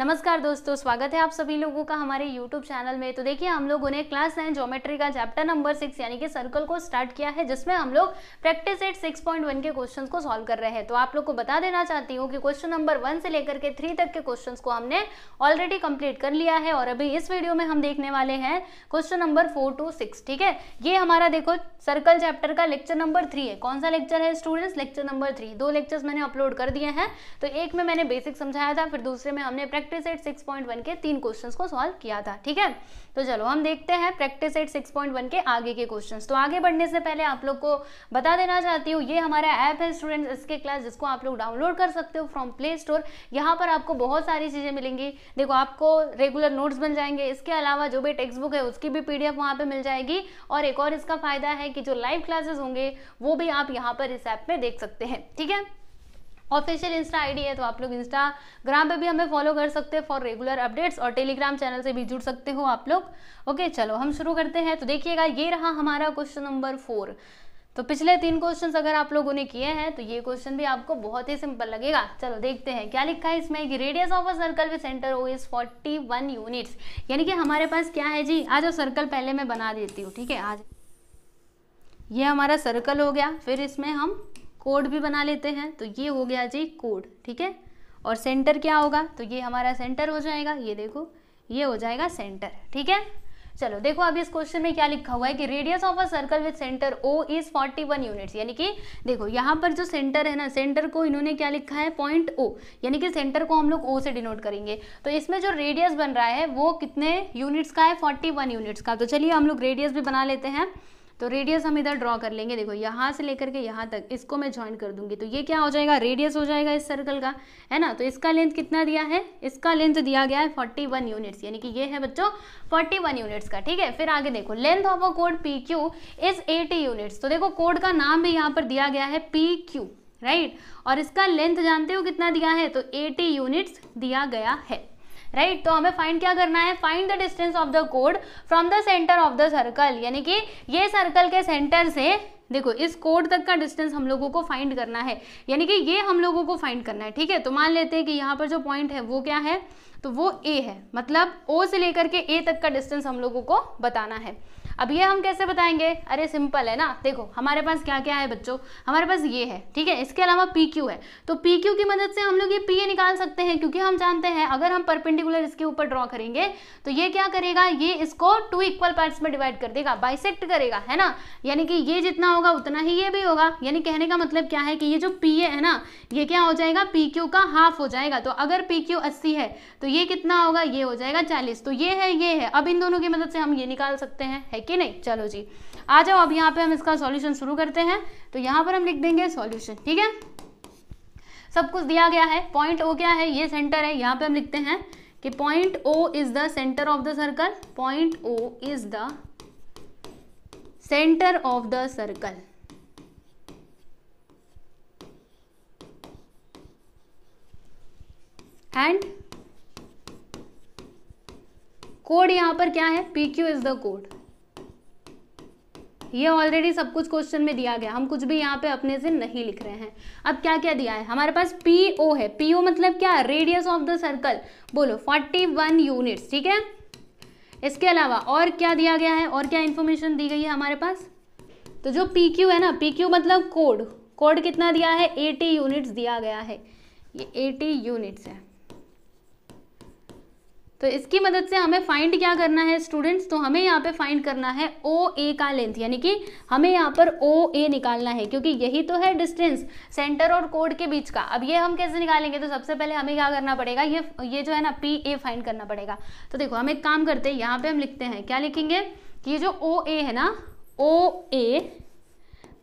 नमस्कार दोस्तों स्वागत है आप सभी लोगों का हमारे यूट्यूब चैनल में तो देखिए हम लोगों ने क्लास नाइन ज्योमेट्री का चैप्टर नंबर सिक्स यानी कि सर्कल को स्टार्ट किया है जिसमें हम लोग practice eight six point one के क्वेश्चन को सॉल्व कर रहे हैं तो आप लोग को बता देना चाहती हूँ कि क्वेश्चन नंबर वन से लेकर के थ्री तक के क्वेश्चन को हमने ऑलरेडी कम्प्लीट कर लिया है और अभी इस वीडियो में हम देखने वाले हैं question number four two six ठीक है ये हमारा देखो सर्कल चैप्टर का लेक्चर नंबर थ्री है कौन सा लेक्चर है स्टूडेंट्स लेक्चर नंबर थ्री दो लेक्चर्स मैंने अपलोड कर दिए हैं तो एक में मैंने बेसिक समझाया था फिर दूसरे में हमने प्रैक्टिस प्रैक्टिस एट 6.1 के तीन क्वेश्चंस को सॉल्व किया था ठीक है तो चलो हम देखते हैं प्रैक्टिस एट 6.1 के आगे के क्वेश्चंस तो आगे बढ़ने से पहले आप लोग को बता देना चाहती हूँ ये हमारा ऐप है स्टूडेंट्स इसके क्लास जिसको आप लोग डाउनलोड कर सकते हो फ्रॉम प्ले स्टोर यहाँ पर आपको बहुत सारी चीज़ें मिलेंगी देखो आपको रेगुलर नोट्स मिल जाएंगे इसके अलावा जो भी टेक्स्ट बुक है उसकी भी पी डी वहाँ पर मिल जाएगी और एक और इसका फ़ायदा है कि जो लाइव क्लासेस होंगे वो भी आप यहाँ पर इस ऐप में देख सकते हैं ठीक है ऑफिशियल इंस्टा आईडी है तो आप लोग इंस्टाग्राम पे भी हमें फॉलो कर सकते हैं फॉर रेगुलर अपडेट्स और टेलीग्राम चैनल से भी जुड़ सकते हो आप लोग ओके चलो हम शुरू करते हैं तो देखिएगा ये रहा हमारा क्वेश्चन नंबर फोर तो पिछले तीन क्वेश्चंस अगर आप लोगों ने किए हैं तो ये क्वेश्चन भी आपको बहुत ही सिंपल लगेगा चलो देखते हैं क्या लिखा है इसमें कि radius of a circle with centre O is 41 units यानी कि हमारे पास क्या है जी आज वो सर्कल पहले मैं बना देती हूँ ठीक है आज ये हमारा सर्कल हो गया फिर इसमें हम कोड भी बना लेते हैं तो ये हो गया जी कोड ठीक है और सेंटर क्या होगा तो ये हमारा सेंटर हो जाएगा ये देखो ये हो जाएगा सेंटर ठीक है चलो देखो अब इस क्वेश्चन में क्या लिखा हुआ है कि radius of a circle with centre O is 41 units यानी कि देखो यहाँ पर जो सेंटर है ना सेंटर को इन्होंने क्या लिखा है पॉइंट ओ यानी कि सेंटर को हम लोग ओ से डिनोट करेंगे तो इसमें जो रेडियस बन रहा है वो कितने यूनिट्स का है 41 यूनिट्स का तो चलिए हम लोग रेडियस भी बना लेते हैं तो रेडियस हम इधर ड्रॉ कर लेंगे देखो यहाँ से लेकर के यहाँ तक इसको मैं ज्वाइन कर दूंगी तो ये क्या हो जाएगा रेडियस हो जाएगा इस सर्कल का है ना तो इसका लेंथ कितना दिया है इसका लेंथ दिया गया है फोर्टी वन यूनिट्स यानी कि ये है बच्चों फोर्टी वन यूनिट्स का ठीक है फिर आगे देखो लेंथ ऑफ अ कोड P Q is eighty units तो देखो कोड का नाम भी यहाँ पर दिया गया है पी क्यू राइट और इसका लेंथ जानते हो कितना दिया है तो एटी यूनिट्स दिया गया है राइट right? तो हमें फाइंड क्या करना है find the distance of the कोड from the centre of the circle यानी कि ये सर्कल के सेंटर से देखो इस कोड तक का डिस्टेंस हम लोगों को फाइंड करना है यानी कि ये हम लोगों को फाइंड करना है ठीक है तो मान लेते हैं कि यहाँ पर जो पॉइंट है वो क्या है तो वो ए है मतलब ओ से लेकर के ए तक का डिस्टेंस हम लोगों को बताना है अब ये हम कैसे बताएंगे अरे सिंपल है ना देखो हमारे पास क्या क्या है बच्चों हमारे पास ये है ठीक है इसके अलावा पी क्यू है तो पी क्यू की मदद से हम लोग ये पी ए निकाल सकते हैं क्योंकि हम जानते हैं अगर हम परपेंडिकुलर इसके ऊपर ड्रॉ करेंगे तो ये क्या करेगा ये इसको टू इक्वल पार्ट्स में डिवाइड कर देगा बाइसेक्ट करेगा है ना यानी कि ये जितना होगा उतना ही ये भी होगा यानी कहने का मतलब क्या है कि ये जो पी ए है ना ये क्या हो जाएगा पी क्यू का हाफ हो जाएगा तो अगर पी क्यू अस्सी है तो ये कितना होगा ये हो जाएगा चालीस तो ये है ये है अब इन दोनों की मदद से हम ये निकाल सकते हैं कि नहीं चलो जी आ जाओ अब यहाँ पे हम इसका सॉल्यूशन शुरू करते हैं तो यहाँ पर हम लिख देंगे सॉल्यूशन ठीक है सब कुछ दिया गया है पॉइंट ओ क्या है ये सेंटर है यहाँ पे हम लिखते हैं कि point O is the centre of the circle point O is the centre of the circle and कोड यहां पर क्या है पी क्यू इज द कोड ये ऑलरेडी सब कुछ क्वेश्चन में दिया गया हम कुछ भी यहाँ पे अपने से नहीं लिख रहे हैं अब क्या क्या दिया है हमारे पास पी ओ है पी ओ मतलब क्या रेडियस ऑफ द सर्कल बोलो फोर्टी वन यूनिट्स ठीक है इसके अलावा और क्या दिया गया है और क्या इन्फॉर्मेशन दी गई है हमारे पास तो जो पी क्यू है ना पी क्यू मतलब कोड कोड कितना दिया है एटी यूनिट्स दिया गया है ये एटी यूनिट्स है तो इसकी मदद से हमें फाइंड क्या करना है स्टूडेंट्स तो हमें यहाँ पे फाइंड करना है ओ ए का लेंथ यानी कि हमें यहाँ पर ओ ए निकालना है क्योंकि यही तो है डिस्टेंस सेंटर और कोड के बीच का अब ये हम कैसे निकालेंगे तो सबसे पहले हमें क्या करना पड़ेगा ये ये जो है ना पी ए फाइंड करना पड़ेगा तो देखो हम एक काम करते हैं यहाँ पे हम लिखते हैं क्या लिखेंगे कि ये जो ओ ए है ना ओ ए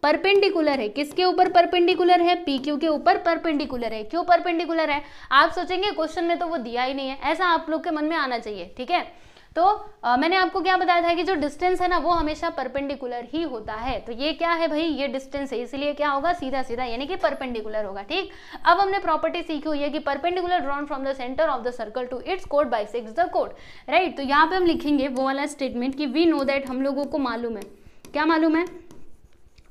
परपेंडिकुलर है किसके ऊपर परपेंडिकुलर है पी क्यू के ऊपर परपेंडिकुलर है क्यों परपेंडिकुलर है आप सोचेंगे क्वेश्चन में तो वो दिया ही नहीं है ऐसा आप लोग के मन में आना चाहिए ठीक है तो आ, मैंने आपको क्या बताया था कि जो डिस्टेंस है ना वो हमेशा परपेंडिकुलर ही होता है तो ये क्या है भाई ये डिस्टेंस है इसलिए क्या होगा सीधा सीधा यानी कि परपेंडिकुलर होगा ठीक अब हमने प्रॉपर्टी सीखी हुई है कि perpendicular drawn from the centre of the circle to it's code by six the कोड राइट तो यहाँ पे हम लिखेंगे वो वाला स्टेटमेंट कि वी नो दैट हम लोगों को मालूम है क्या मालूम है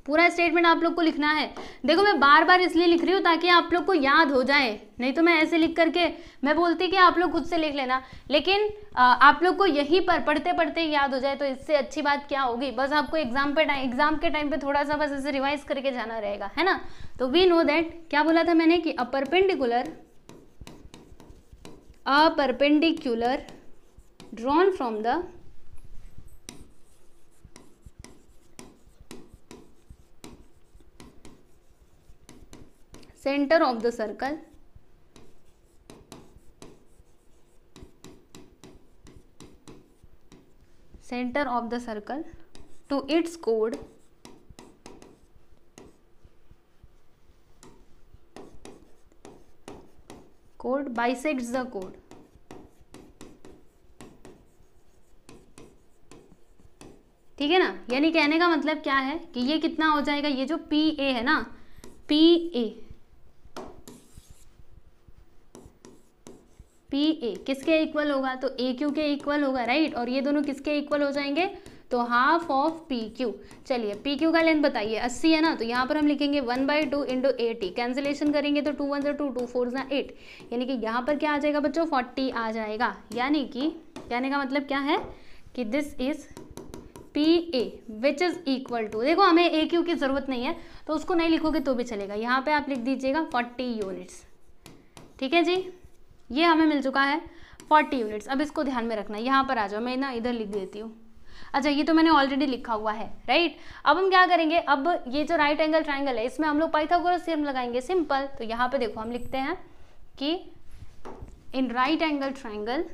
पूरा स्टेटमेंट आप लोग को लिखना है देखो मैं बार बार इसलिए लिख रही हूँ ताकि आप लोग को याद हो जाए नहीं तो मैं ऐसे लिख करके मैं बोलती कि आप लोग खुद से लिख लेना लेकिन आप लोग को यहीं पर पढ़ते पढ़ते याद हो जाए तो इससे अच्छी बात क्या होगी बस आपको एग्जाम पे टाइम एग्जाम के टाइम पे थोड़ा सा बस इसे रिवाइज करके जाना रहेगा है ना तो वी नो दैट क्या बोला था मैंने कि अपरपेंडिकुलर perpendicular drawn from the centre of the circle centre of the circle to it's code code bisect the कोड ठीक है ना यानी कहने का मतलब क्या है कि ये कितना हो जाएगा ये जो पी ए है ना पी ए पी ए किसके इक्वल होगा तो ए क्यू के इक्वल होगा राइट और ये दोनों किसके इक्वल हो जाएंगे तो हाफ ऑफ पी क्यू चलिए पी क्यू का लेंथ बताइए अस्सी है ना तो यहाँ पर हम लिखेंगे one by two into eighty cancellation करेंगे तो टू वन जो टू टू फोर जो एट यानी कि यहाँ पर क्या आ जाएगा बच्चों फोर्टी आ जाएगा यानी कि कहने का मतलब क्या है कि this is P A which is equal to देखो हमें ए क्यू की ज़रूरत नहीं है तो उसको नहीं लिखोगे तो भी चलेगा यहाँ पर आप लिख दीजिएगा फोर्टी यूनिट्स ठीक है जी ये हमें मिल चुका है फोर्टी यूनिट्स अब इसको ध्यान में रखना यहाँ पर आ जाओ मैं ना इधर लिख देती हूँ अच्छा ये तो मैंने ऑलरेडी लिखा हुआ है राइट अब हम क्या करेंगे अब ये जो राइट एंगल ट्राइंगल है इसमें हम लोग पाइथागोरस थ्योरम लगाएंगे सिंपल तो यहाँ पे देखो हम लिखते हैं कि in right angle triangle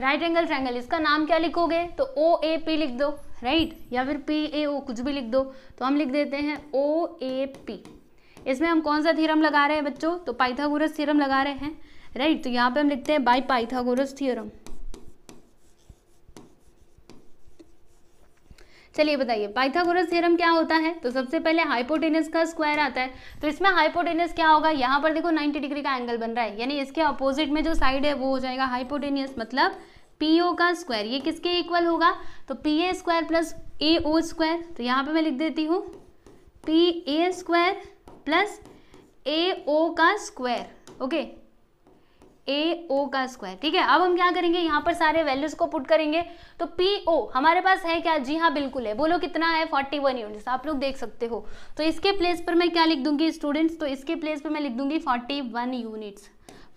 right angle triangle इसका नाम क्या लिखोगे तो ओ ए पी लिख दो राइट या फिर पी ए ओ कुछ भी लिख दो तो हम लिख देते हैं ओ ए पी इसमें हम कौन सा थ्योरम लगा रहे हैं बच्चों तो पाइथागोरस थ्योरम लगा रहे हैं राइट right? तो यहाँ पे हम लिखते हैं बाई पाइथागोरस थ्योरम चलिए बताइए पाइथागोरस थ्योरम क्या होता है तो सबसे पहले हाइपोटेनस का स्क्वायर आता है तो इसमें हाइपोटेनस क्या होगा यहाँ पर देखो 90 डिग्री का एंगल बन रहा है यानी इसके अपोजिट में जो साइड है वो हो जाएगा हाइपोटेनियस मतलब पी ओ का स्क्वायर ये किसके इक्वल होगा तो P A square plus A O square तो यहाँ पर मैं लिख देती हूँ P A square plus A O का स्क्वायर ओके ए ओ का स्क्वायर ठीक है अब हम क्या करेंगे यहाँ पर सारे वैल्यूज को पुट करेंगे तो पी ओ हमारे पास है क्या जी हाँ बिल्कुल है बोलो कितना है 41 यूनिट्स आप लोग देख सकते हो तो इसके प्लेस पर मैं क्या लिख दूंगी स्टूडेंट्स तो इसके प्लेस पर मैं लिख दूंगी 41 यूनिट्स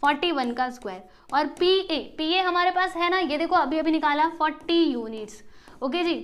41 का स्क्वायर और पी ए पी ए हमारे पास है ना ये देखो अभी अभी निकाला 40 यूनिट्स ओके जी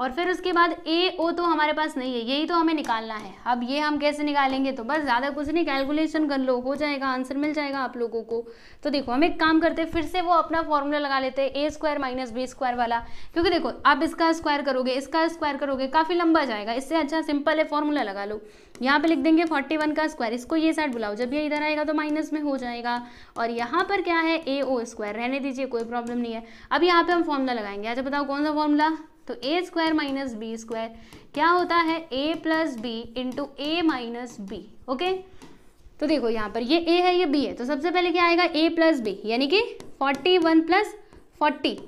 और फिर उसके बाद ए ओ तो हमारे पास नहीं है यही तो हमें निकालना है अब ये हम कैसे निकालेंगे तो बस ज़्यादा कुछ नहीं कैलकुलेशन कर लो हो जाएगा आंसर मिल जाएगा आप लोगों को तो देखो हम एक काम करते फिर से वो अपना फॉर्मूला लगा लेते हैं A square minus B square वाला क्योंकि देखो आप इसका स्क्वायर करोगे इसका स्क्वायर करोगे काफ़ी लंबा जाएगा इससे अच्छा सिंपल है फॉर्मूला लगा लो यहाँ पर लिख देंगे फोर्टी वन का स्क्वायर इसको ये साइड बुलाओ जब ये इधर आएगा तो माइनस में हो जाएगा और यहाँ पर क्या है ए ओ स्क्वायर रहने दीजिए कोई प्रॉब्लम नहीं है अब यहाँ पर हम फॉर्मूला लगाएंगे अच्छा बताओ कौन सा फॉर्मूला तो A square minus B square क्या होता है A plus B into A minus B okay तो देखो यहाँ पर ये ए है ये बी है तो सबसे पहले क्या आएगा ए प्लस बी यानी कि फोर्टी वन प्लस फोर्टी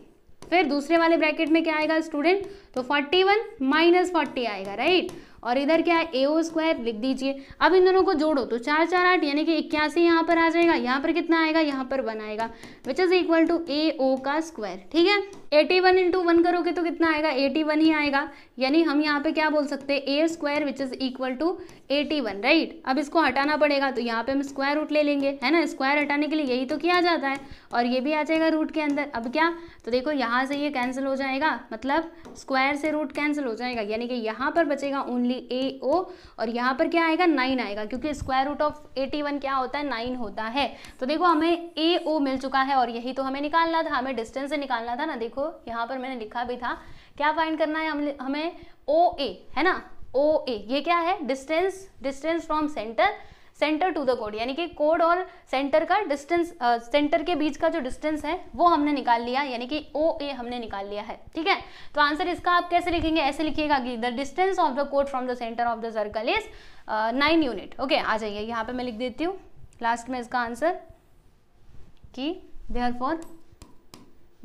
फिर दूसरे वाले ब्रैकेट में क्या आएगा स्टूडेंट तो फोर्टी वन माइनस फोर्टी आएगा राइट और इधर क्या है ए ओ स्क्वायर लिख दीजिए अब इन दोनों को जोड़ो तो चार चार आठ यानी कि इक्यासी यहाँ पर आ जाएगा यहाँ पर कितना आएगा यहाँ पर वन आएगा which is equal to A O का स्क्वायर ठीक है एटी वन इंटू वन करोगे तो कितना आएगा एटी वन ही आएगा यानी हम यहाँ पे क्या बोल सकते हैं A square which is equal to eighty one right अब इसको हटाना पड़ेगा तो यहाँ पे हम स्क्वायर रूट ले लेंगे है ना स्क्वायर हटाने के लिए यही तो किया जाता है और ये भी आ जाएगा रूट के अंदर अब क्या तो देखो यहाँ से ये कैंसिल हो जाएगा मतलब स्क्वायर से रूट कैंसिल हो जाएगा यानी कि यहाँ पर बचेगा ओनली ए ओ और यहाँ पर क्या आएगा नाइन आएगा क्योंकि square root of eighty one क्या होता है नाइन होता है तो देखो हमें ए ओ मिल चुका है और यही तो हमें निकालना था हमें डिस्टेंस से निकालना था ना देखो देखो यहाँ पर मैंने लिखा भी था क्या फाइंड करना है हमें ओ ए है ना ओ ए ये क्या है distance distance from centre centre to the कोड यानी कि कोड और सेंटर का डिस्टेंस सेंटर के बीच का जो डिस्टेंस है वो हमने निकाल लिया यानी कि ओ ए हमने निकाल लिया है ठीक है तो आंसर इसका आप कैसे लिखेंगे ऐसे लिखिएगा कि द डिस्टेंस ऑफ द कोड from the centre of the circle is nine unit okay आ जाइए यहाँ पे मैं लिख देती हूँ लास्ट में इसका आंसर कि therefore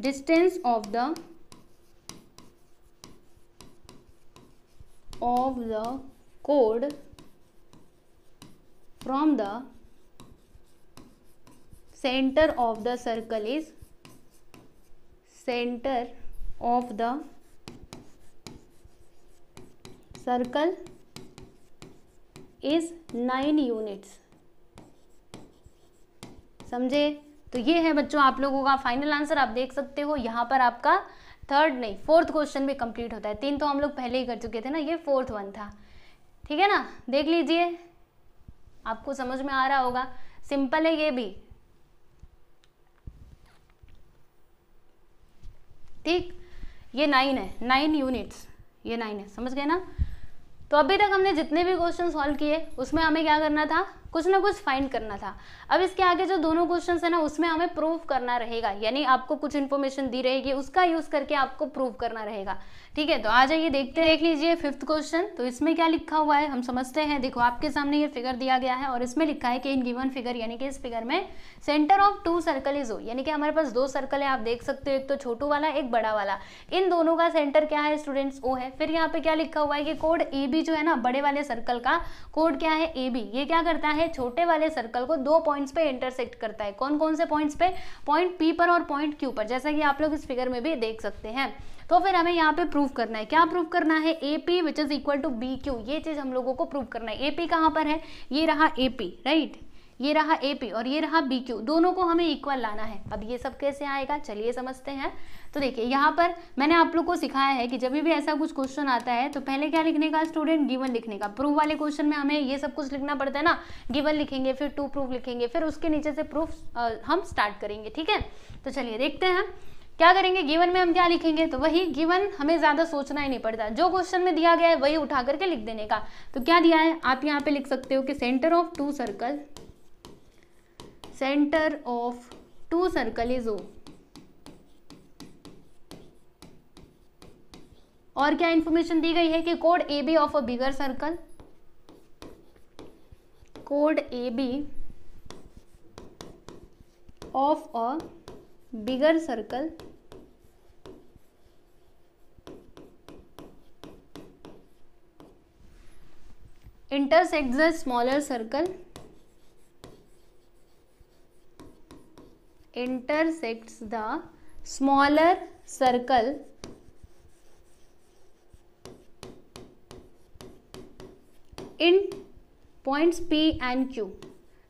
distance of the of the code from the center of the circle is center of the circle is 9 units samjhe तो ये है बच्चों आप लोगों का फाइनल आंसर आप देख सकते हो यहाँ पर आपका थर्ड नहीं फोर्थ क्वेश्चन भी कंप्लीट होता है तीन तो हम लोग पहले ही कर चुके थे ना ये फोर्थ वन था ठीक है ना देख लीजिए आपको समझ में आ रहा होगा सिंपल है ये भी ठीक ये नाइन है नाइन यूनिट्स ये नाइन है समझ गए ना तो अभी तक हमने जितने भी क्वेश्चन सॉल्व किए उसमें हमें क्या करना था कुछ ना कुछ फाइंड करना था अब इसके आगे जो दोनों क्वेश्चन है ना उसमें हमें प्रूफ करना रहेगा यानी आपको कुछ इन्फॉर्मेशन दी रहेगी उसका यूज करके आपको प्रूफ करना रहेगा ठीक है तो आ जाइए देखते देख लीजिए फिफ्थ क्वेश्चन तो इसमें क्या लिखा हुआ है हम समझते हैं देखो आपके सामने ये फिगर दिया गया है और इसमें लिखा है कि इन गिवन फिगर यानी कि इस फिगर में centre of two circle is O यानी कि हमारे पास दो सर्कल है आप देख सकते हो एक तो छोटू वाला एक बड़ा वाला इन दोनों का सेंटर क्या है स्टूडेंट्स ओ है फिर यहाँ पे क्या लिखा हुआ है कि कोड ए बी जो है ना बड़े वाले सर्कल का कोड क्या है ए बी ये क्या करता है है छोटे वाले सर्कल को दो पॉइंट्स पे इंटरसेक्ट करता है कौन कौन से पॉइंट्स पे पॉइंट पी पर और पॉइंट क्यू पर जैसा कि आप लोग इस फिगर में भी देख सकते हैं तो फिर हमें यहाँ पे प्रूफ करना है क्या प्रूफ करना है A P which is equal to B Q ये चीज़ हम लोगों को प्रूफ करना है ए पी कहाँ पर है ये रहा ए पी राइट ये रहा ए पी और ये रहा बी क्यू दोनों को हमें इक्वल लाना है अब ये सब कैसे आएगा चलिए समझते हैं तो देखिए यहाँ पर मैंने आप लोग को सिखाया है कि जब भी ऐसा कुछ क्वेश्चन आता है तो पहले क्या लिखने का स्टूडेंट गिवन लिखने का प्रूफ वाले क्वेश्चन में हमें ये सब कुछ लिखना पड़ता है ना गिवन लिखेंगे फिर टू प्रूफ लिखेंगे फिर उसके नीचे से प्रूफ हम स्टार्ट करेंगे ठीक है तो चलिए देखते हैं क्या करेंगे गिवन में हम क्या लिखेंगे तो वही गिवन हमें ज़्यादा सोचना ही नहीं पड़ता जो क्वेश्चन में दिया गया है वही उठा करके लिख देने का तो क्या दिया है आप यहाँ पे लिख सकते हो कि centre of two circle centre of two circle is ओ और क्या इंफॉर्मेशन दी गई है कि code A B of a bigger circle code A B of a bigger circle intersects a smaller circle intersects the smaller circle in points P and Q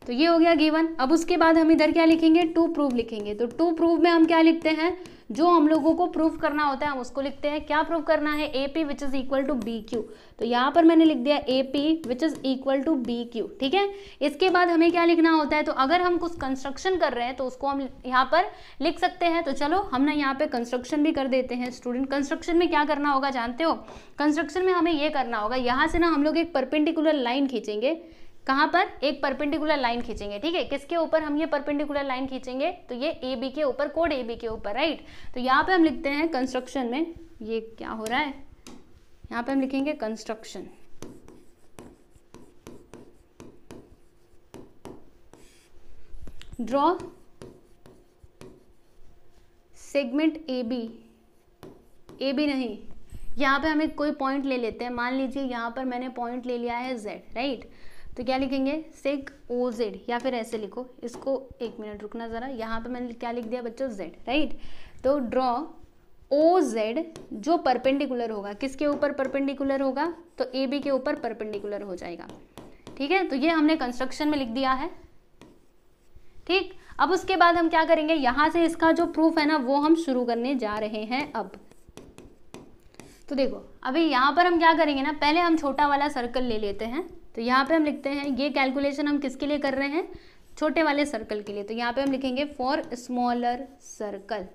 तो ये हो गया given अब उसके बाद हम इधर क्या लिखेंगे टू प्रूव लिखेंगे तो टू प्रूव में हम क्या लिखते हैं जो हम लोगों को प्रूफ करना होता है हम उसको लिखते हैं क्या प्रूफ करना है A P which is equal to B Q तो यहाँ पर मैंने लिख दिया A P which is equal to B Q ठीक है इसके बाद हमें क्या लिखना होता है तो अगर हम कुछ कंस्ट्रक्शन कर रहे हैं तो उसको हम यहाँ पर लिख सकते हैं तो चलो हम ना यहाँ पे कंस्ट्रक्शन भी कर देते हैं स्टूडेंट कंस्ट्रक्शन में क्या करना होगा जानते हो कंस्ट्रक्शन में हमें ये करना होगा यहाँ से ना हम लोग एक परपेंडिकुलर लाइन खींचेंगे कहाँ पर एक परपेंडिकुलर लाइन खींचेंगे ठीक है किसके ऊपर हम ये परपेंडिकुलर लाइन खींचेंगे तो ये ए बी के ऊपर कोड ए बी के ऊपर राइट तो यहाँ पे हम लिखते हैं कंस्ट्रक्शन में ये क्या हो रहा है यहाँ पे हम लिखेंगे construction draw segment A B A B नहीं यहाँ पे हम एक कोई पॉइंट ले लेते हैं मान लीजिए यहाँ पर मैंने पॉइंट ले लिया है जेड राइट right? तो क्या लिखेंगे सेक ओ जेड या फिर ऐसे लिखो इसको एक मिनट रुकना ज़रा यहाँ पे मैंने क्या लिख दिया बच्चों जेड राइट तो ड्रॉ ओ जेड जो परपेंडिकुलर होगा किसके ऊपर परपेंडिकुलर होगा तो ए बी के ऊपर परपेंडिकुलर हो जाएगा ठीक है तो ये हमने कंस्ट्रक्शन में लिख दिया है ठीक अब उसके बाद हम क्या करेंगे यहां से इसका जो प्रूफ है ना वो हम शुरू करने जा रहे हैं अब तो देखो अभी यहां पर हम क्या करेंगे ना पहले हम छोटा वाला सर्कल ले लेते हैं तो यहाँ पे हम लिखते हैं ये कैलकुलेशन हम किसके लिए कर रहे हैं छोटे वाले सर्कल के लिए तो यहाँ पे हम लिखेंगे फॉर स्मॉलर सर्कल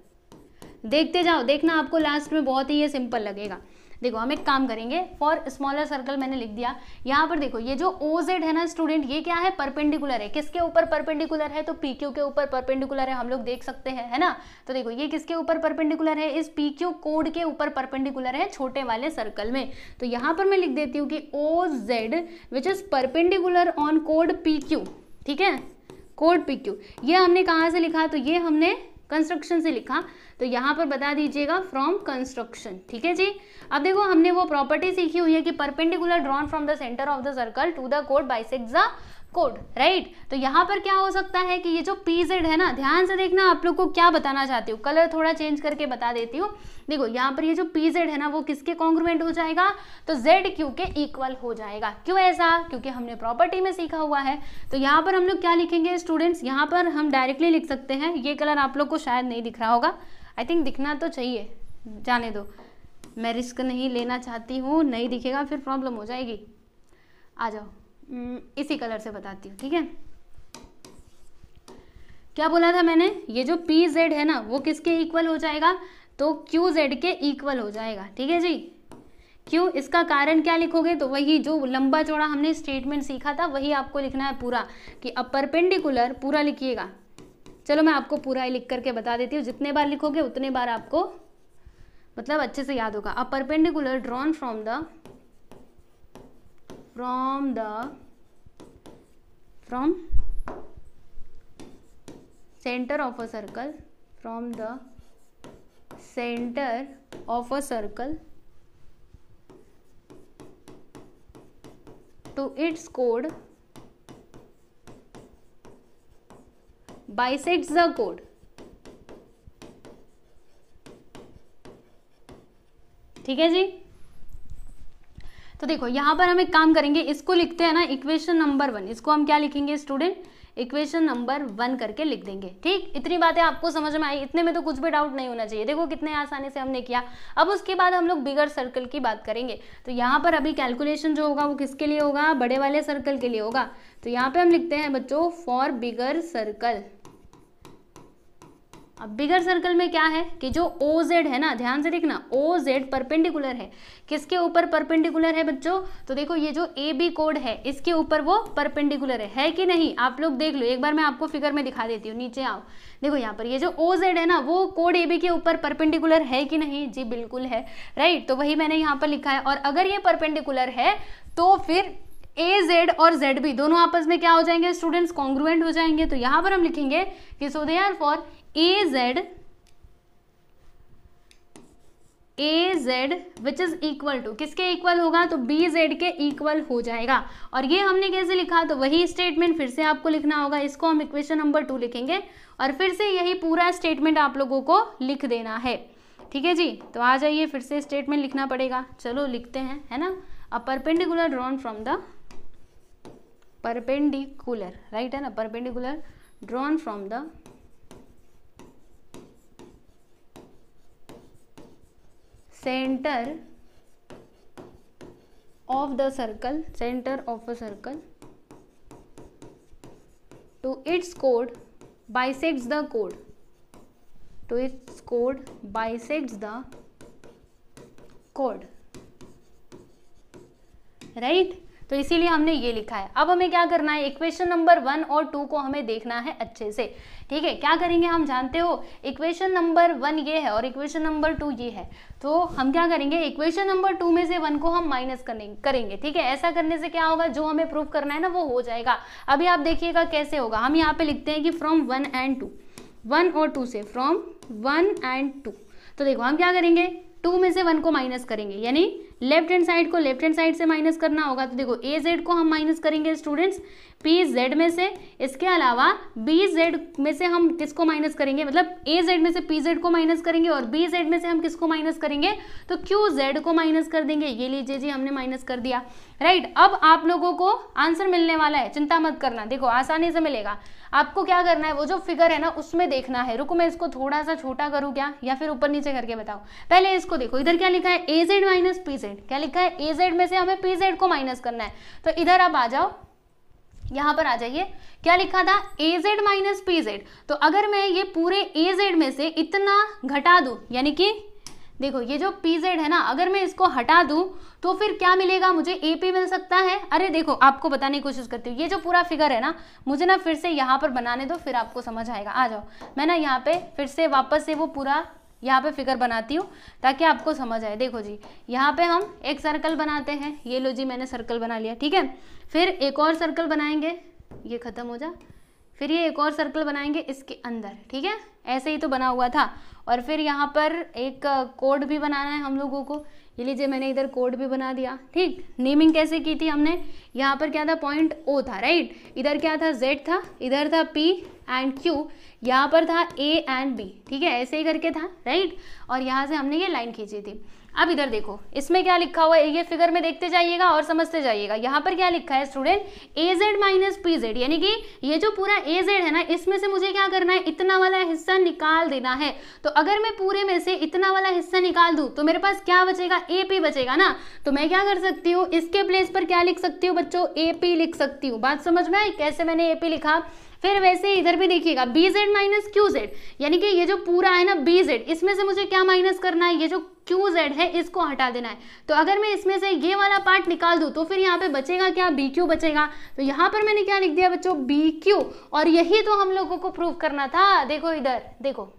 देखते जाओ देखना आपको लास्ट में बहुत ही ये सिंपल लगेगा देखो हम एक काम करेंगे फॉर स्मॉलर सर्कल मैंने लिख दिया यहाँ पर देखो ये जो ओ जेड है ना स्टूडेंट ये क्या है परपेंडिकुलर है किसके ऊपर परपेंडिकुलर है तो पी क्यू के ऊपर परपेंडिकुलर है हम लोग देख सकते हैं है ना तो देखो ये किसके ऊपर परपेंडिकुलर है इस पी क्यू कोड के ऊपर परपेंडिकुलर है छोटे वाले सर्कल में तो यहाँ पर मैं लिख देती हूँ कि O Z which is perpendicular on कोड पी क्यू ठीक है कोड पी क्यू ये हमने कहाँ से लिखा तो ये हमने कंस्ट्रक्शन से लिखा तो यहाँ पर बता दीजिएगा फ्रॉम कंस्ट्रक्शन ठीक है जी अब देखो हमने वो प्रॉपर्टी सीखी हुई है कि perpendicular drawn from the centre of the circle to the chord bisects the कोड राइट तो यहाँ पर क्या हो सकता है कि ये जो पी जेड है ना ध्यान से देखना आप लोग को क्या बताना चाहती हूँ कलर थोड़ा चेंज करके बता देती हूँ देखो यहाँ पर ये जो पी जेड है ना वो किसके कॉन्ग्रूमेंट हो जाएगा तो जेड क्यू के इक्वल हो जाएगा क्यों ऐसा क्योंकि हमने प्रॉपर्टी में सीखा हुआ है तो यहाँ पर हम लोग क्या लिखेंगे स्टूडेंट्स यहाँ पर हम डायरेक्टली लिख सकते हैं ये कलर आप लोग को शायद नहीं दिख रहा होगा आई थिंक दिखना तो चाहिए जाने दो मैं रिस्क नहीं लेना चाहती हूँ नहीं दिखेगा फिर प्रॉब्लम हो जाएगी आ जाओ हम्म, इसी कलर से बताती हूँ ठीक है क्या बोला था मैंने ये जो पी जेड है ना वो किसके इक्वल हो जाएगा तो क्यू जेड के इक्वल हो जाएगा ठीक है जी क्यों इसका कारण क्या लिखोगे तो वही जो लंबा चौड़ा हमने स्टेटमेंट सीखा था वही आपको लिखना है पूरा कि अपरपेंडिकुलर पूरा लिखिएगा चलो मैं आपको पूरा ही लिख करके बता देती हूँ जितने बार लिखोगे उतने बार आपको मतलब अच्छे से याद होगा a perpendicular drawn from the from the from center of a circle from the center of a circle to its chord bisects the chord ठीक है जी तो देखो यहाँ पर हम एक काम करेंगे इसको लिखते हैं ना इक्वेशन नंबर वन इसको हम क्या लिखेंगे स्टूडेंट इक्वेशन नंबर वन करके लिख देंगे ठीक इतनी बातें आपको समझ में आई इतने में तो कुछ भी डाउट नहीं होना चाहिए देखो कितने आसानी से हमने किया अब उसके बाद हम लोग बिगर सर्कल की बात करेंगे तो यहाँ पर अभी कैलकुलेशन जो होगा वो किसके लिए होगा बड़े वाले सर्कल के लिए होगा तो यहाँ पे हम लिखते हैं बच्चों फॉर बिगर सर्कल अब बिगर सर्कल में क्या है कि जो ओ जेड है ना ध्यान से देखना ओ जेड परपेंडिकुलर है किसके ऊपर परपेंडिकुलर है बच्चों तो देखो ये जो ए बी कोड है इसके ऊपर वो परपेंडिकुलर है है कि नहीं आप लोग देख लो एक बार मैं आपको फिगर में दिखा देती हूँ नीचे आओ देखो यहाँ पर ये जो ओ जेड है ना वो कोड ए बी के ऊपर परपेंडिकुलर है कि नहीं जी बिल्कुल है राइट तो वही मैंने यहाँ पर लिखा है और अगर ये परपेंडिकुलर है तो फिर ए जेड और जेड बी दोनों आपस में क्या हो जाएंगे स्टूडेंट्स कॉन्ग्रुएंट हो जाएंगे तो यहाँ पर हम लिखेंगे कि so therefore A Z A Z which is equal to किसके इक्वल होगा तो बी जेड के इक्वल हो जाएगा और ये हमने कैसे लिखा तो वही स्टेटमेंट फिर से आपको लिखना होगा इसको हम इक्वेशन नंबर टू लिखेंगे और फिर से यही पूरा स्टेटमेंट आप लोगों को लिख देना है ठीक है जी तो आ जाइए फिर से स्टेटमेंट लिखना पड़ेगा चलो लिखते हैं है ना a perpendicular drawn from the perpendicular right है ना perpendicular drawn from the centre of the circle centre of a circle to it's code bisects the code to it's code bisects the कोड राइट तो इसीलिए हमने ये लिखा है अब हमें क्या करना है इक्वेशन नंबर वन और टू को हमें देखना है अच्छे से ठीक है क्या करेंगे हम जानते हो इक्वेशन नंबर वन ये है और इक्वेशन नंबर टू ये है तो हम क्या करेंगे इक्वेशन नंबर टू में से वन को हम माइनस करेंगे ठीक है ऐसा करने से क्या होगा जो हमें प्रूव करना है ना वो हो जाएगा अभी आप देखिएगा कैसे होगा हम यहाँ पे लिखते हैं कि from one and two one और टू से फ्रॉम वन एंड टू तो देखो हम क्या करेंगे टू में से वन को माइनस करेंगे यानी लेफ्ट हैंड साइड को लेफ्ट हैंड साइड से माइनस करना होगा तो देखो ए जेड को हम माइनस करेंगे स्टूडेंट्स पी जेड में से इसके अलावा बी जेड में से हम किसको माइनस करेंगे मतलब ए जेड में से पी जेड को माइनस करेंगे और बी जेड में से हम किसको माइनस करेंगे तो क्यू जेड को माइनस कर देंगे ये लीजिए जी हमने माइनस कर दिया राइट अब आप लोगों को आंसर मिलने वाला है चिंता मत करना देखो आसानी से मिलेगा आपको क्या करना है वो जो फिगर है ना उसमें देखना है रुको मैं इसको थोड़ा सा छोटा करूँ क्या या फिर ऊपर नीचे करके बताओ पहले इसको देखो इधर क्या लिखा है A Z minus P Z क्या लिखा है ए जेड में से हमें पी जेड को माइनस करना है तो इधर आप आ जाओ यहां पर आ जाइए क्या लिखा था A Z minus P Z तो अगर मैं ये पूरे ए जेड में से इतना घटा दू यानी कि देखो ये जो पी जेड है ना अगर मैं इसको हटा दूं तो फिर क्या मिलेगा मुझे ए पी मिल सकता है अरे देखो आपको बताने की कोशिश करती हूँ ये जो पूरा फिगर है ना मुझे ना फिर से यहाँ पर बनाने दो फिर आपको समझ आएगा आ जाओ मैं ना यहाँ पे फिर से वापस से वो पूरा यहाँ पे फिगर बनाती हूँ ताकि आपको समझ आए देखो जी यहाँ पे हम एक सर्कल बनाते हैं ये लो जी मैंने सर्कल बना लिया ठीक है फिर एक और सर्कल बनाएंगे ये ख़त्म हो जा फिर ये एक और सर्कल बनाएंगे इसके अंदर ठीक है ऐसे ही तो बना हुआ था और फिर यहाँ पर एक कोड भी बनाना है हम लोगों को ये लीजिए मैंने इधर कोड भी बना दिया ठीक नेमिंग कैसे की थी हमने यहाँ पर क्या था पॉइंट ओ था राइट इधर क्या था जेड था इधर था पी एंड क्यू यहाँ पर था ए एंड बी ठीक है ऐसे ही करके था राइट और यहाँ से हमने ये लाइन खींची थी अब इधर देखो इसमें क्या लिखा हुआ है ये फिगर में देखते जाइएगा और समझते जाइएगा यहाँ पर क्या लिखा है student A Z minus P Z यानी कि ये जो पूरा ए जेड है ना इसमें से मुझे क्या करना है इतना वाला हिस्सा निकाल देना है तो अगर मैं पूरे में से इतना वाला हिस्सा निकाल दूँ तो मेरे पास क्या बचेगा ए पी बचेगा ना तो मैं क्या कर सकती हूँ इसके प्लेस पर क्या लिख सकती हूँ बच्चों ए पी लिख सकती हूँ बात समझ में आई कैसे मैंने ए पी लिखा फिर वैसे इधर भी देखिएगा B Z minus Q Z यानी कि ये जो पूरा है ना बी जेड इसमें से मुझे क्या माइनस करना है ये जो क्यू जेड है इसको हटा देना है तो अगर मैं इसमें से ये वाला पार्ट निकाल दूँ तो फिर यहाँ पे बचेगा क्या बी क्यू बचेगा तो यहाँ पर मैंने क्या लिख दिया बच्चों बी क्यू और यही तो हम लोगों को प्रूव करना था देखो इधर देखो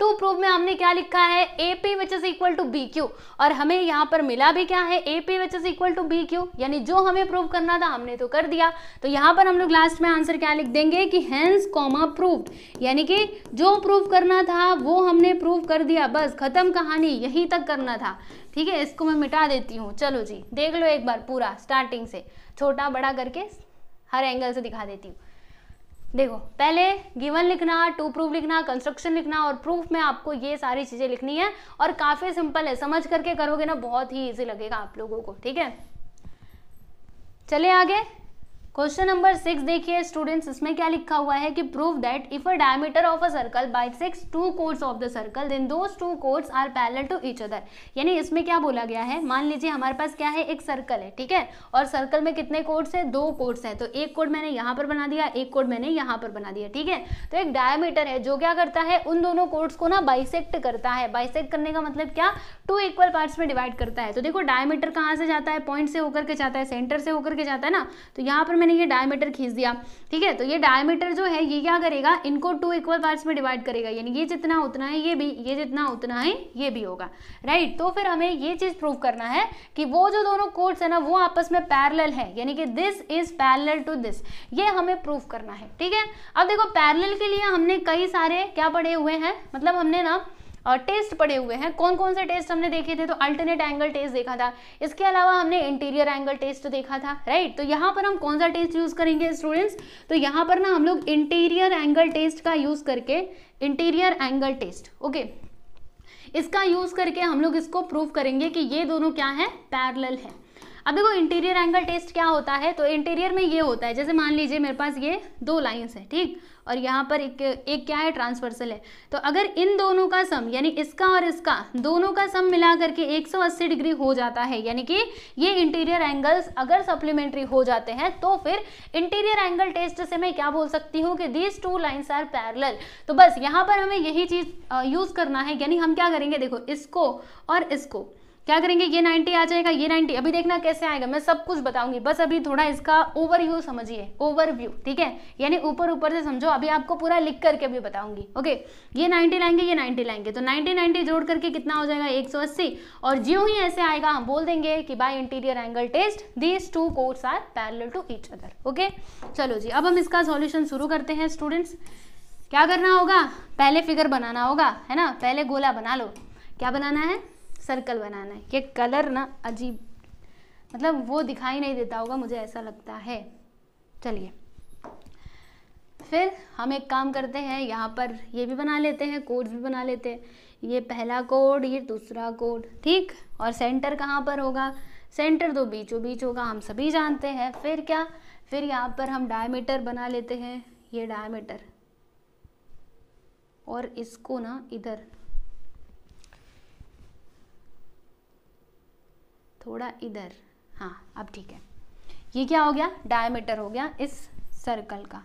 टू प्रूफ में हमने क्या लिखा है A P which is equal to B Q और हमें यहाँ पर मिला भी क्या है A P which is equal to B Q यानी जो हमें प्रूव करना था हमने तो कर दिया तो यहाँ पर हम लोग लास्ट में आंसर क्या लिख देंगे कि हैंस कॉमा प्रूफ यानी कि जो प्रूव करना था वो हमने प्रूव कर दिया बस खत्म कहानी यहीं तक करना था ठीक है इसको मैं मिटा देती हूँ चलो जी देख लो एक बार पूरा स्टार्टिंग से छोटा बड़ा करके हर एंगल से दिखा देती हूँ देखो पहले गिवन लिखना टू प्रूफ लिखना कंस्ट्रक्शन लिखना और प्रूफ में आपको ये सारी चीज़ें लिखनी है और काफ़ी सिंपल है समझ करके करोगे ना बहुत ही ईजी लगेगा आप लोगों को ठीक है चले आगे क्वेश्चन नंबर सिक्स देखिए स्टूडेंट्स इसमें क्या लिखा हुआ है कि prove that if a diameter of a circle bisects two chords of the circle then those two chords are parallel to each other यानी इसमें क्या बोला गया है मान लीजिए हमारे पास क्या है एक सर्कल है ठीक है और सर्कल में कितने कोर्ट्स हैं दो कोर्ट्स हैं तो एक कोड मैंने यहाँ पर बना दिया एक कोड मैंने यहाँ पर बना दिया ठीक है तो एक डायमीटर है जो क्या करता है उन दोनों कोर्ट्स को ना बाइसेक्ट करता है बाइसेक्ट करने का मतलब क्या टू इक्वल पार्ट्स में डिवाइड करता है तो देखो डायमीटर कहाँ से जाता है पॉइंट से होकर के जाता है सेंटर से होकर के जाता है ना तो यहाँ पर मैंने ये डायमीटर खींच दिया ठीक है तो ये डायमीटर जो है ये क्या करेगा इनको टू इक्वल पार्ट्स में डिवाइड करेगा यानी ये जितना उतना है ये भी ये जितना उतना है ये भी होगा राइट तो फिर हमें ये चीज़ प्रूव करना है कि वो जो दोनों कोड्स है ना वो आपस में पैरल है यानी कि this is parallel to this ये हमें प्रूव करना है ठीक है अब देखो पैरल के लिए हमने कई सारे क्या पढ़े हुए हैं मतलब हमने ना टेस्ट पड़े हुए हैं कौन कौन से टेस्ट हमने देखे थे तो अल्टरनेट एंगल टेस्ट देखा था इसके अलावा हमने इंटीरियर एंगल टेस्ट देखा था राइट तो यहाँ पर हम कौन सा टेस्ट यूज़ करेंगे स्टूडेंट्स तो यहाँ पर ना हम लोग इंटीरियर एंगल टेस्ट का यूज़ करके इंटीरियर एंगल टेस्ट ओके इसका यूज़ करके हम लोग इसको प्रूव करेंगे कि ये दोनों क्या है पैरल है अब देखो इंटीरियर एंगल टेस्ट क्या होता है तो इंटीरियर में ये होता है जैसे मान लीजिए मेरे पास ये दो लाइन्स है ठीक और यहाँ पर एक एक क्या है ट्रांसवर्सल है तो अगर इन दोनों का सम यानी इसका और इसका दोनों का सम मिला करके 180 डिग्री हो जाता है यानी कि ये इंटीरियर एंगल्स अगर सप्लीमेंट्री हो जाते हैं तो फिर इंटीरियर एंगल टेस्ट से मैं क्या बोल सकती हूँ कि these two lines are parallel तो बस यहाँ पर हमें यही चीज़ यूज़ करना है यानी हम क्या करेंगे देखो इसको और इसको क्या करेंगे ये 90 आ जाएगा ये 90 अभी देखना कैसे आएगा मैं सब कुछ बताऊंगी बस अभी थोड़ा इसका ओवरव्यू समझिए ओवरव्यू ठीक है यानी ऊपर ऊपर से समझो अभी आपको पूरा लिख करके भी बताऊंगी ओके ये 90 लाएंगे ये 90 लाएंगे तो 90 90 जोड़ करके कितना हो जाएगा 180 और ज्यों ही ऐसे आएगा हम बोल देंगे कि by interior angle test these two chords are parallel to each other okay चलो जी अब हम इसका सोल्यूशन शुरू करते हैं स्टूडेंट्स क्या करना होगा पहले फिगर बनाना होगा है ना पहले गोला बना लो क्या बनाना है सर्कल बनाना है ये कलर ना अजीब मतलब वो दिखाई नहीं देता होगा मुझे ऐसा लगता है चलिए फिर हम एक काम करते हैं यहाँ पर ये भी बना लेते हैं कोड्स भी बना लेते हैं ये पहला कोड ये दूसरा कोड ठीक और सेंटर कहाँ पर होगा सेंटर तो बीचों बीच होगा हम सभी जानते हैं फिर क्या फिर यहाँ पर हम डायमीटर बना लेते हैं ये डायमीटर और इसको ना इधर थोड़ा इधर हाँ अब ठीक है ये क्या हो गया डायमीटर हो गया इस सर्कल का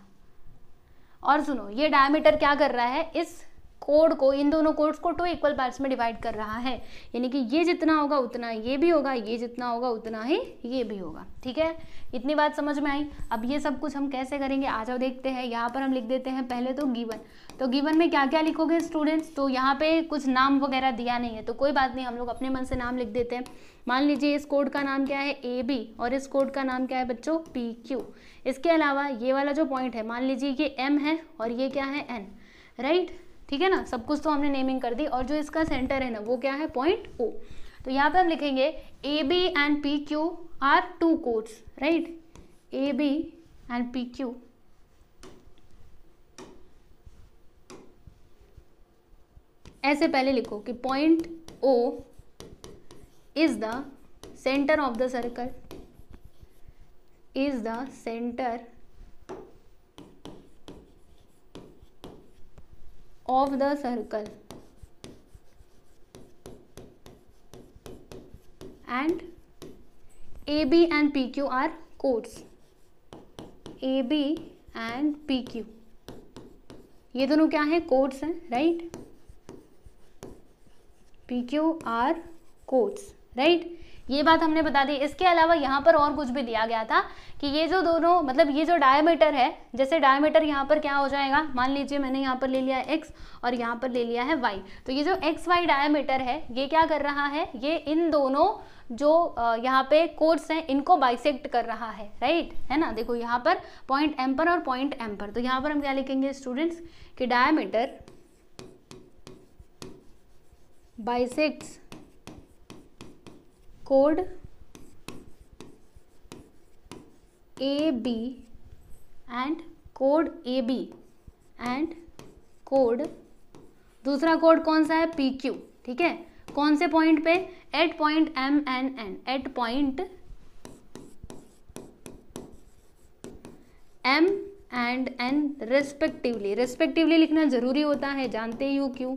और सुनो ये डायमीटर क्या कर रहा है इस कोड को इन दोनों कोड्स को टू इक्वल पार्ट्स में डिवाइड कर रहा है यानी कि ये जितना होगा उतना ये भी होगा ये जितना होगा उतना ही ये भी होगा ठीक है इतनी बात समझ में आई अब ये सब कुछ हम कैसे करेंगे आ जाओ देखते हैं यहाँ पर हम लिख देते हैं पहले तो गीवन तो गीवन में क्या क्या लिखोगे स्टूडेंट्स तो यहाँ पे कुछ नाम वगैरह दिया नहीं है तो कोई बात नहीं हम लोग अपने मन से नाम लिख देते हैं मान लीजिए इस कोड का नाम क्या है ए बी और इस कोड का नाम क्या है बच्चों पी क्यू इसके अलावा ये वाला जो पॉइंट है मान लीजिए ये एम है और ये क्या है एन राइट right? ठीक है ना सब कुछ तो हमने नेमिंग कर दी और जो इसका सेंटर है ना वो क्या है पॉइंट ओ तो यहाँ पे हम लिखेंगे A B and P Q are two chords right A B and P Q ऐसे पहले लिखो कि point O is the centre of the circle is the centre of the circle and A B and P Q are chords A B and P Q ये दोनों क्या हैं chords हैं right P Q are chords right ये बात हमने बता दी इसके अलावा यहाँ पर और कुछ भी दिया गया था कि ये जो दोनों मतलब ये जो डायमीटर है जैसे डायमीटर यहाँ पर क्या हो जाएगा मान लीजिए मैंने यहाँ पर ले लिया एक्स और यहाँ पर ले लिया है वाई तो ये जो एक्स वाई डायमीटर है ये क्या कर रहा है ये इन दोनों जो यहाँ पे कोर्स हैं इनको बाइसेक्ट कर रहा है राइट है ना देखो यहाँ पर पॉइंट एम पर और पॉइंट एम पर तो यहाँ पर हम क्या लिखेंगे स्टूडेंट्स कि diameter bisects code A B and code A B and code दूसरा कोड कौन सा है पी क्यू ठीक है कौन से पॉइंट पे at point M N N at point M and N respectively respectively लिखना जरूरी होता है जानते ही हो क्यों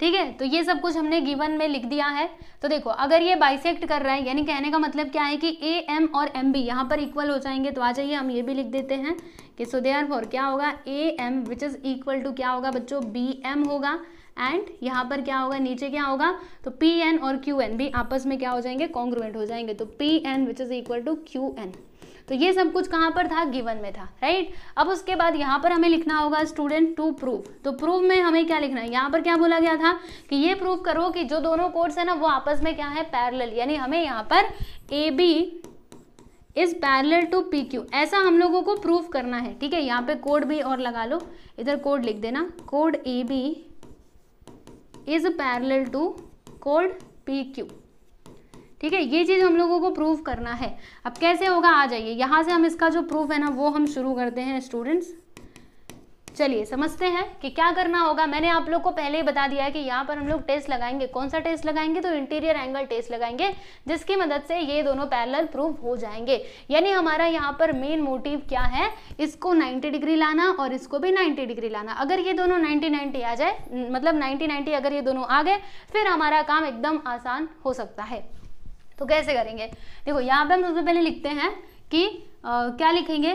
ठीक है तो ये सब कुछ हमने गिवन में लिख दिया है तो देखो अगर ये बाइसेक्ट कर रहा है यानी कहने का मतलब क्या है कि ए एम और एम बी यहाँ पर इक्वल हो जाएंगे तो आ जाइए हम ये भी लिख देते हैं कि सो देयर फॉर क्या होगा A M which is equal to क्या होगा बच्चों बी एम होगा एंड यहाँ पर क्या होगा नीचे क्या होगा तो पी एन और क्यू एन भी आपस में क्या हो जाएंगे कॉन्ग्रुवेंट हो जाएंगे तो P N which is equal to Q N तो ये सब कुछ कहाँ पर था गिवन में था राइट अब उसके बाद यहाँ पर हमें लिखना होगा स्टूडेंट टू प्रूफ तो प्रूफ में हमें क्या लिखना है यहाँ पर क्या बोला गया था कि ये प्रूफ करो कि जो दोनों कोर्स है ना वो आपस में क्या है पैरल यानी हमें यहाँ पर A B is parallel to P Q ऐसा हम लोगों को प्रूफ करना है ठीक है यहाँ पे कोड भी और लगा लो इधर कोड लिख देना code A B is parallel to code P Q ठीक है ये चीज़ हम लोगों को प्रूव करना है अब कैसे होगा आ जाइए यहाँ से हम इसका जो प्रूफ है ना वो हम शुरू करते हैं स्टूडेंट्स चलिए समझते हैं कि क्या करना होगा मैंने आप लोग को पहले ही बता दिया है कि यहाँ पर हम लोग टेस्ट लगाएंगे कौन सा टेस्ट लगाएंगे तो इंटीरियर एंगल टेस्ट लगाएंगे जिसकी मदद से ये दोनों पैरेलल प्रूफ हो जाएंगे यानी हमारा यहाँ पर मेन मोटिव क्या है इसको 90 डिग्री लाना और इसको भी 90 डिग्री लाना अगर ये दोनों नाइन्टी नाइन्टी आ जाए मतलब नाइनटी नाइन्टी अगर ये दोनों आ गए फिर हमारा काम एकदम आसान हो सकता है तो कैसे करेंगे देखो यहाँ पे हम सबसे पहले लिखते हैं कि आ, क्या लिखेंगे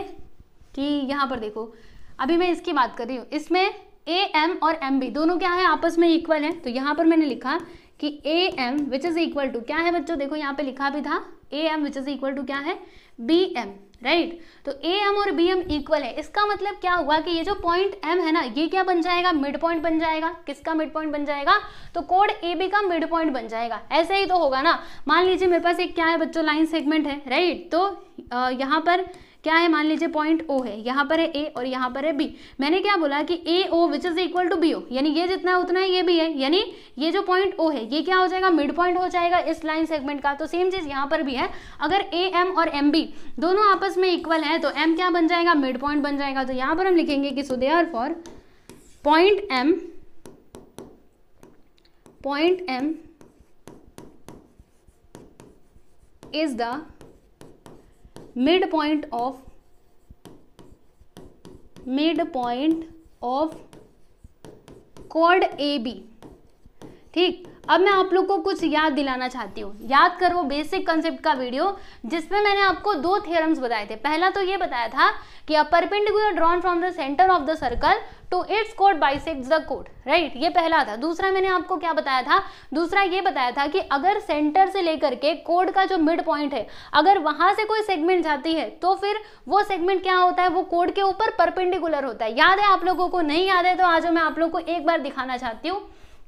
कि यहाँ पर देखो अभी मैं इसकी बात कर रही हूँ इसमें ए एम और एम बी दोनों क्या है आपस में इक्वल है तो यहाँ पर मैंने लिखा कि A M which is equal to क्या है बच्चों देखो यहाँ पे लिखा भी था A M which is equal to क्या है बी एम राइट तो ए एम और बी एम इक्वल है इसका मतलब क्या हुआ कि ये जो पॉइंट एम है ना ये क्या बन जाएगा मिड पॉइंट बन जाएगा किसका मिड पॉइंट बन जाएगा तो कोड ए बी का मिड पॉइंट बन जाएगा ऐसे ही तो होगा ना मान लीजिए मेरे पास एक क्या है बच्चों लाइन सेगमेंट है राइट तो यहाँ पर क्या है मान लीजिए पॉइंट ओ है यहाँ पर है ए और यहाँ पर है बी मैंने क्या बोला कि A O which is equal to B O यानी ये जितना है उतना ही ये भी है यानी ये जो पॉइंट ओ है ये क्या हो जाएगा मिड पॉइंट हो जाएगा इस लाइन सेगमेंट का तो सेम चीज़ यहाँ पर भी है अगर ए एम और एम बी दोनों आपस में इक्वल है तो एम क्या बन जाएगा मिड पॉइंट बन जाएगा तो यहाँ पर हम लिखेंगे कि so therefore point M point M is the mid point of mid point of chord A B ठीक अब मैं आप लोग को कुछ याद दिलाना चाहती हूँ याद करो बेसिक कंसेप्ट का वीडियो जिसमें मैंने आपको दो थेरम्स बताए थे पहला तो ये बताया था कि a perpendicular drawn from the centre of the circle to it's code bisect the कोड राइट ये पहला था दूसरा मैंने आपको क्या बताया था दूसरा ये बताया था कि अगर सेंटर से लेकर के कोड का जो मिड पॉइंट है अगर वहां से कोई सेगमेंट जाती है तो फिर वो सेगमेंट क्या होता है वो कोड के ऊपर परपेंडिकुलर होता है याद है आप लोगों को नहीं याद है तो आज मैं आप लोगों को एक बार दिखाना चाहती हूँ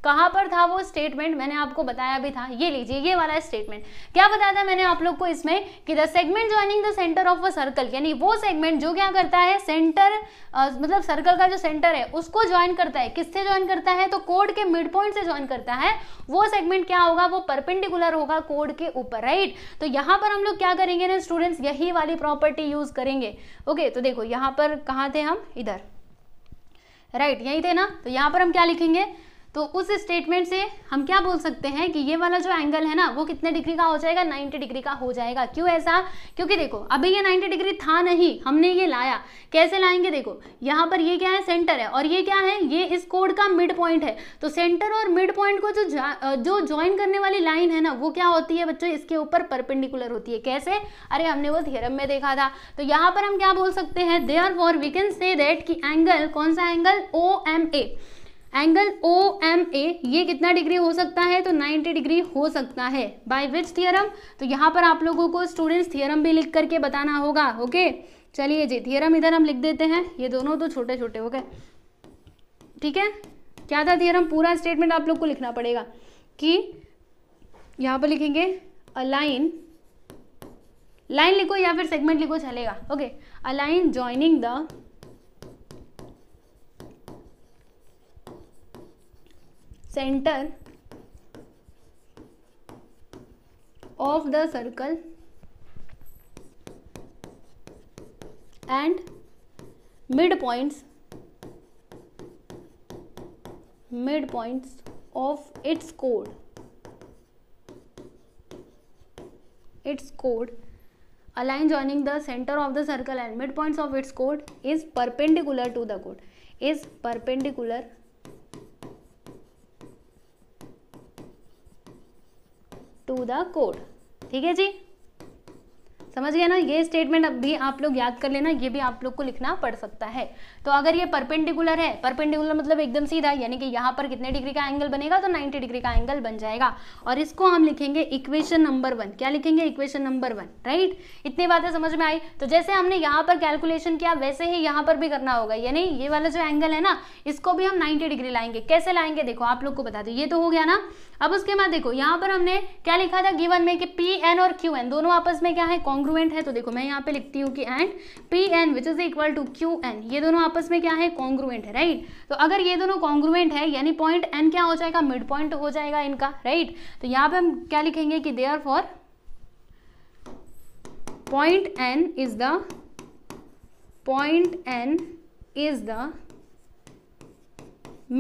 कहां पर था वो स्टेटमेंट मैंने आपको बताया भी था ये लीजिए ये वाला स्टेटमेंट क्या बताया था मैंने आप लोग को इसमें कि the segment joining the centre of a circle यानी वो सेगमेंट जो क्या करता है सेंटर आ, मतलब सर्कल का जो सेंटर है उसको ज्वाइन करता है किससे ज्वाइन करता है तो कोड के मिड पॉइंट से ज्वाइन करता है वो सेगमेंट क्या होगा वो परपेंडिकुलर होगा कोड के ऊपर राइट तो यहाँ पर हम लोग क्या करेंगे ना स्टूडेंट्स यही वाली प्रॉपर्टी यूज करेंगे ओके तो देखो यहाँ पर कहा थे हम इधर राइट right, यही थे ना तो यहां पर हम क्या लिखेंगे तो उस स्टेटमेंट से हम क्या बोल सकते हैं कि ये वाला जो एंगल है ना वो कितने डिग्री का हो जाएगा 90 डिग्री का हो जाएगा क्यों ऐसा क्योंकि देखो अभी ये 90 डिग्री था नहीं हमने ये लाया कैसे लाएंगे देखो यहाँ पर ये क्या है सेंटर है और ये क्या है ये इस कोड का मिड पॉइंट है तो सेंटर और मिड पॉइंट को जो जो ज्वाइन करने वाली लाइन है ना वो क्या होती है बच्चों इसके ऊपर परपेंडिकुलर होती है कैसे अरे हमने वो थियरम में देखा था तो यहाँ पर हम क्या बोल सकते हैं therefore we can say that कि एंगल कौन सा angle O M A angle O M A ये कितना डिग्री हो सकता है तो 90 डिग्री हो सकता है बाय विच थियरम तो यहाँ पर आप लोगों को स्टूडेंट्स थियरम भी लिख करके बताना होगा ओके चलिए जी थियरम इधर हम लिख देते हैं ये दोनों तो छोटे छोटे ओके ठीक है क्या था थियरम पूरा स्टेटमेंट आप लोग को लिखना पड़ेगा कि यहाँ पर लिखेंगे अलाइन लाइन लिखो या फिर सेगमेंट लिखो चलेगा okay a line joining the center of the circle and midpoints midpoints of its chord its chord a line joining the center of the circle and midpoints of its chord is perpendicular to the chord is perpendicular the कोड ठीक है जी समझ गया ना ये statement अब भी आप लोग याद कर लेना ये भी आप लोग को लिखना पड़ सकता है तो अगर ये परपेंडिकुलर है परपेंडिकुलर मतलब एकदम सीधा यानी कि यहाँ पर कितने डिग्री का एंगल बनेगा तो 90 डिग्री का एंगल बन जाएगा और इसको हम लिखेंगे इक्वेशन नंबर वन क्या लिखेंगे इक्वेशन नंबर वन राइट इतनी बातें समझ में आई तो जैसे हमने यहाँ पर कैलकुलेशन किया वैसे ही यहाँ पर भी करना होगा यानी ये वाला जो एंगल है ना इसको भी हम नाइन्टी डिग्री लाएंगे कैसे लाएंगे देखो आप लोग को बता दो ये तो हो गया ना अब उसके बाद देखो यहाँ पर हमने क्या लिखा था गिवन में कि पी एन और क्यू एन दोनों आपस में क्या है कॉन्ग्रुएंट है तो देखो मैं यहाँ पे लिखती हूँ कि and P N which is equal to Q N ये दोनों आपस में क्या है कॉन्ग्रुएंट है राइट तो अगर ये दोनों कॉन्ग्रुएंट है यानी पॉइंट एन क्या हो जाएगा मिड पॉइंट हो जाएगा इनका राइट तो यहाँ पे हम क्या लिखेंगे कि therefore point N is the point N is the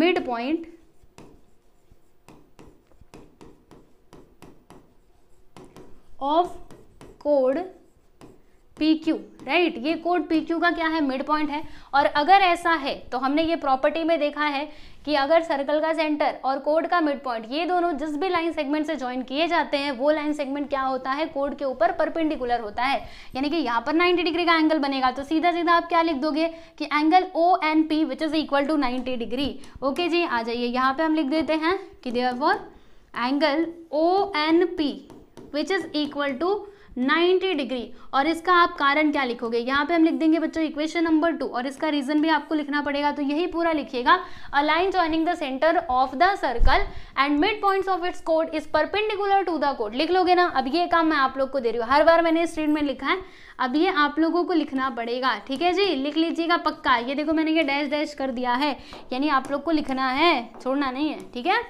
mid point of कोड पी क्यू राइट ये कोड पी क्यू का क्या है मिड पॉइंट है और अगर ऐसा है तो हमने ये प्रॉपर्टी में देखा है कि अगर सर्कल का सेंटर और कोड का मिड पॉइंट ये दोनों जिस भी लाइन सेगमेंट से ज्वाइन किए जाते हैं वो लाइन सेगमेंट क्या होता है कोड के ऊपर परपेंडिकुलर होता है यानी कि यहाँ पर 90 डिग्री का एंगल बनेगा तो सीधा सीधा आप क्या लिख दोगे कि angle O N P which is equal to 90 degree okay जी आ जाइए यहाँ पे हम लिख देते हैं कि there angle O N P which is equal to 90 degree और इसका आप कारण क्या लिखोगे यहाँ पे हम लिख देंगे बच्चों इक्वेशन नंबर टू और इसका रीजन भी आपको लिखना पड़ेगा तो यही पूरा लिखिएगा align joining the centre of the circle and mid points of its code is perpendicular to the code लिख लोगे ना अब ये काम मैं आप लोग को दे रही हूँ हर बार मैंने इस में लिखा है अब ये आप लोगों को लिखना पड़ेगा ठीक है जी लिख लीजिएगा पक्का ये देखो मैंने ये डैश डैश कर दिया है यानी आप लोग को लिखना है छोड़ना नहीं है ठीक है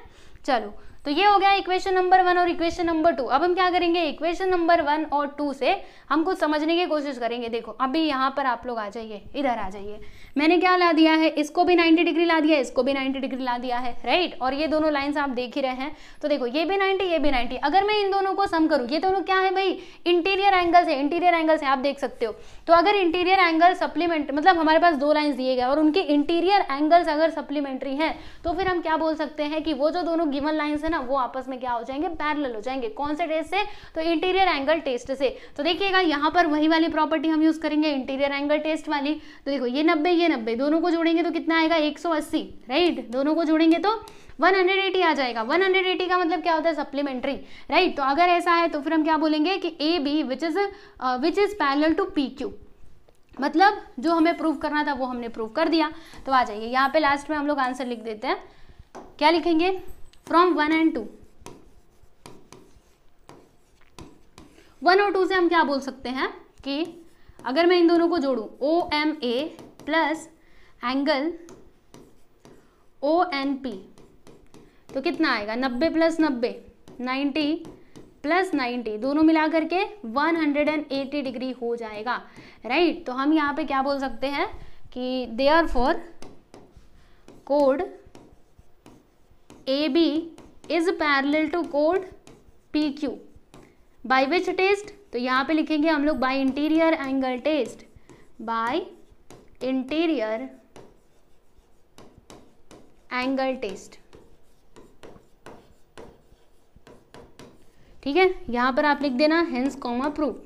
चलो तो ये हो गया इक्वेशन नंबर वन और इक्वेशन नंबर टू अब हम क्या करेंगे इक्वेशन नंबर वन और टू से हम कुछ समझने की कोशिश करेंगे देखो अभी यहाँ पर आप लोग आ जाइए इधर आ जाइए मैंने क्या ला दिया है इसको भी 90 डिग्री ला दिया इसको भी 90 डिग्री ला दिया है राइट और ये दोनों लाइंस आप देख ही रहे हैं तो देखो ये भी 90 ये भी 90 अगर मैं इन दोनों को सम करूँ ये दोनों क्या है भाई इंटीरियर एंगल्स है इंटीरियर एंगल्स है आप देख सकते हो तो अगर इंटीरियर एंगल सप्लीमेंट मतलब हमारे पास दो लाइन्स दिए गए और उनके इंटीरियर एंगल्स अगर सप्लीमेंट्री हैं तो फिर हम क्या बोल सकते हैं कि वो जो दोनों गिवन लाइन्स है ना वो आपस में क्या हो जाएंगे पैरल हो जाएंगे कौन से टेस्ट से तो इंटीरियर एंगल टेस्ट से तो देखिएगा यहाँ पर वही वाली प्रॉपर्टी हम यूज़ करेंगे इंटीरियर एंगल टेस्ट वाली तो देखो ये नब्बे ये ये नब्बे दोनों को जोड़ेंगे तो कितना आएगा एक सौ अस्सी राइट दोनों को जोड़ेंगे तो 180 आ जाएगा 180 का मतलब क्या होता है सप्लीमेंट्री राइट तो अगर ऐसा है तो फिर हम क्या बोलेंगे कि A B which is which is parallel to P Q मतलब जो हमें प्रूव करना था वो हमने प्रूव कर दिया तो आ जाइए यहाँ पे लास्ट में हम लोग आंसर लिख देते हैं क्या लिखेंगे from one and two one और टू से हम क्या बोल सकते हैं कि अगर मैं इन दोनों को जोड़ू O M A plus angle O N P तो कितना आएगा नब्बे प्लस नब्बे नाइन्टी प्लस नाइन्टी दोनों मिला करके one hundred and eighty degree हो जाएगा राइट right? तो हम यहाँ पे क्या बोल सकते हैं कि they are for code A B is parallel to code P Q by which test तो यहाँ पे लिखेंगे हम लोग by interior angle test by interior angle test ठीक है यहां पर आप लिख देना हेंस कॉमा प्रूफ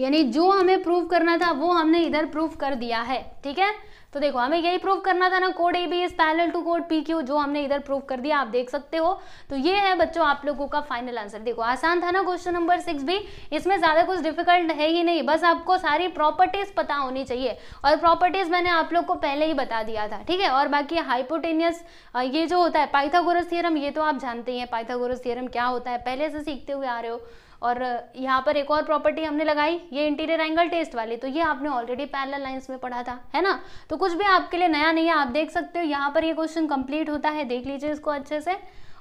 यानी जो हमें प्रूफ करना था वो हमने इधर प्रूफ कर दिया है ठीक है तो देखो हमें यही प्रूव करना था ना code A B is parallel to code P Q जो हमने इधर प्रूव कर दिया आप देख सकते हो तो ये है बच्चों आप लोगों का फाइनल आंसर देखो आसान था ना क्वेश्चन नंबर सिक्स भी इसमें ज़्यादा कुछ डिफिकल्ट है ही नहीं बस आपको सारी प्रॉपर्टीज़ पता होनी चाहिए और प्रॉपर्टीज़ मैंने आप लोग को पहले ही बता दिया था ठीक है और बाकी हाइपोटेनियस ये जो होता है पाइथागोरस थियरम ये तो आप जानते ही हैं पाइथागोरस थियरम क्या होता है पहले से सीखते हुए आ रहे हो और यहाँ पर एक और प्रॉपर्टी हमने लगाई ये इंटीरियर एंगल टेस्ट वाली तो ये आपने ऑलरेडी पैरल लाइन्स में पढ़ा था है ना तो कुछ भी आपके लिए नया नहीं है आप देख सकते हो यहाँ पर ये क्वेश्चन कंप्लीट होता है देख लीजिए इसको अच्छे से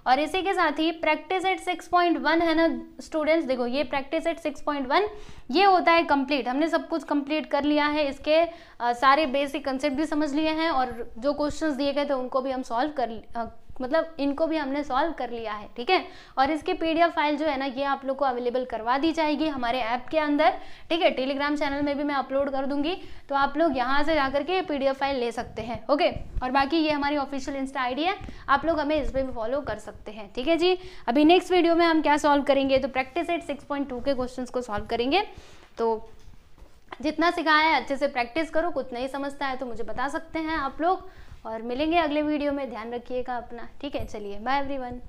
और इसी के साथ ही प्रैक्टिस एट 6.1 है ना स्टूडेंट्स देखो ये प्रैक्टिस एट 6.1 ये होता है कंप्लीट हमने सब कुछ कंप्लीट कर लिया है इसके आ, सारे बेसिक कंसेप्ट भी समझ लिए हैं और जो क्वेश्चंस दिए गए थे उनको भी हम सॉल्व कर आ, मतलब इनको भी हमने सॉल्व कर लिया है ठीक है और इसकी पीडीएफ फाइल जो है ना ये आप लोग को अवेलेबल करवा दी जाएगी हमारे ऐप के अंदर ठीक है टेलीग्राम चैनल में भी मैं अपलोड कर दूंगी तो आप लोग यहाँ से जा करके पीडीएफ फाइल ले सकते हैं ओके और बाकी ये हमारी ऑफिशियल इंस्टा आईडी है आप लोग हमें इस पर भी फॉलो कर सकते हैं ठीक है जी अभी नेक्स्ट वीडियो में हम क्या सॉल्व करेंगे तो प्रैक्टिस एट सिक्स के क्वेश्चन को सॉल्व करेंगे तो जितना सिखाया है अच्छे से प्रैक्टिस करो कुछ नहीं समझता है तो मुझे बता सकते हैं आप लोग और मिलेंगे अगले वीडियो में ध्यान रखिएगा अपना ठीक है चलिए बाय एवरीवन